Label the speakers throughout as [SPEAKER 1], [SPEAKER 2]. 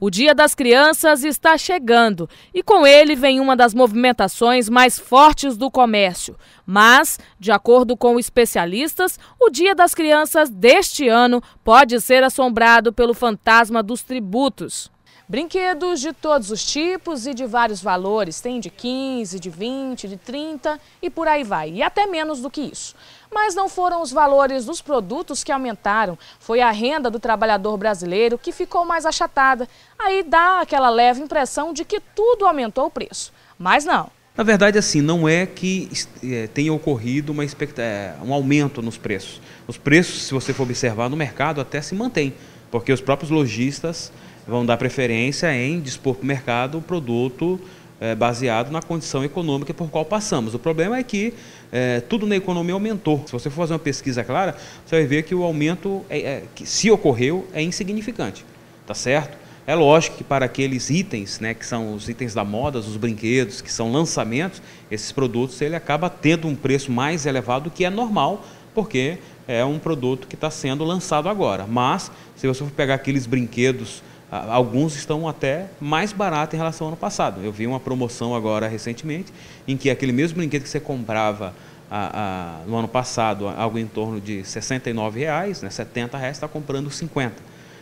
[SPEAKER 1] O Dia das Crianças está chegando e com ele vem uma das movimentações mais fortes do comércio. Mas, de acordo com especialistas, o Dia das Crianças deste ano pode ser assombrado pelo fantasma dos tributos. Brinquedos de todos os tipos e de vários valores, tem de 15, de 20, de 30 e por aí vai, e até menos do que isso. Mas não foram os valores dos produtos que aumentaram, foi a renda do trabalhador brasileiro que ficou mais achatada. Aí dá aquela leve impressão de que tudo aumentou o preço,
[SPEAKER 2] mas não. Na verdade, assim, não é que é, tenha ocorrido uma é, um aumento nos preços. Os preços, se você for observar no mercado, até se mantém, porque os próprios lojistas vão dar preferência em dispor para o mercado o produto é, baseado na condição econômica por qual passamos. O problema é que é, tudo na economia aumentou. Se você for fazer uma pesquisa clara, você vai ver que o aumento, é, é, que, se ocorreu, é insignificante. Tá certo? É lógico que para aqueles itens, né, que são os itens da moda, os brinquedos, que são lançamentos, esses produtos ele acaba tendo um preço mais elevado que é normal, porque é um produto que está sendo lançado agora. Mas se você for pegar aqueles brinquedos Alguns estão até mais baratos em relação ao ano passado. Eu vi uma promoção agora recentemente em que aquele mesmo brinquedo que você comprava a, a, no ano passado, algo em torno de R$ 69,00, né, R$ 70,00, está comprando 50.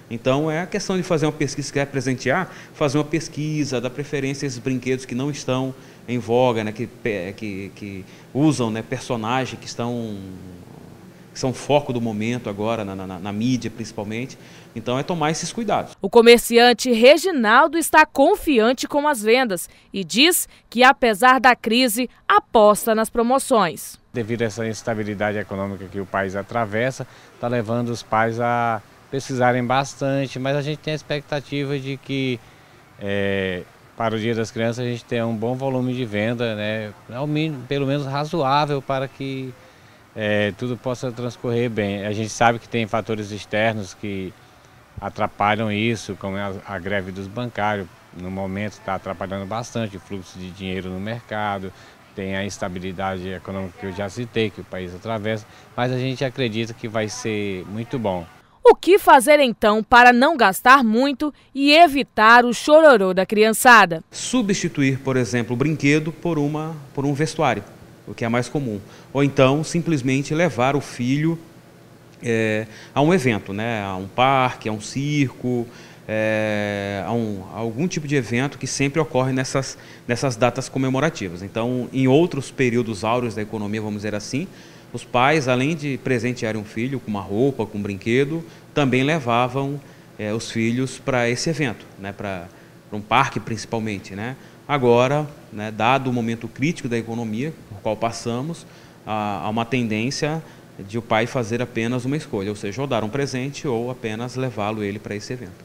[SPEAKER 2] Então é a questão de fazer uma pesquisa, se quer presentear, fazer uma pesquisa, dar preferência a esses brinquedos que não estão em voga, né, que, que, que usam né, personagens que estão que são foco do momento agora, na, na, na, mídia principalmente. Então é tomar esses cuidados. O comerciante
[SPEAKER 1] Reginaldo está confiante com as vendas e diz que, apesar da crise, aposta nas promoções.
[SPEAKER 3] Devido a essa instabilidade econômica que o país atravessa, está levando os pais a pesquisarem bastante, mas a gente tem a expectativa de que. É, para o Dia das Crianças a gente tenha um bom volume de venda, né? É pelo menos razoável para que é, tudo possa transcorrer bem. A gente sabe que tem fatores externos que atrapalham isso, como a, a greve dos bancários, no momento está atrapalhando bastante o fluxo de dinheiro no mercado, tem a instabilidade econômica que eu já citei, que o país atravessa, mas a gente acredita que vai ser muito bom.
[SPEAKER 1] O que fazer então para não gastar muito e evitar o chororô da criançada?
[SPEAKER 2] Substituir, por exemplo, o brinquedo por, uma, por um vestuário o que é mais comum. Ou então, simplesmente levar o filho é, a um evento, né? a um parque, a um circo, é, a, um, a algum tipo de evento que sempre ocorre nessas, nessas datas comemorativas. Então, em outros períodos áureos da economia, vamos dizer assim, os pais, além de presentearem um filho com uma roupa, com um brinquedo, também levavam é, os filhos para esse evento, né? para para um parque principalmente. Né? Agora, né, dado o momento crítico da economia por qual passamos, há uma tendência de o pai fazer apenas uma escolha, ou seja, ou dar um presente ou apenas levá-lo ele para esse evento.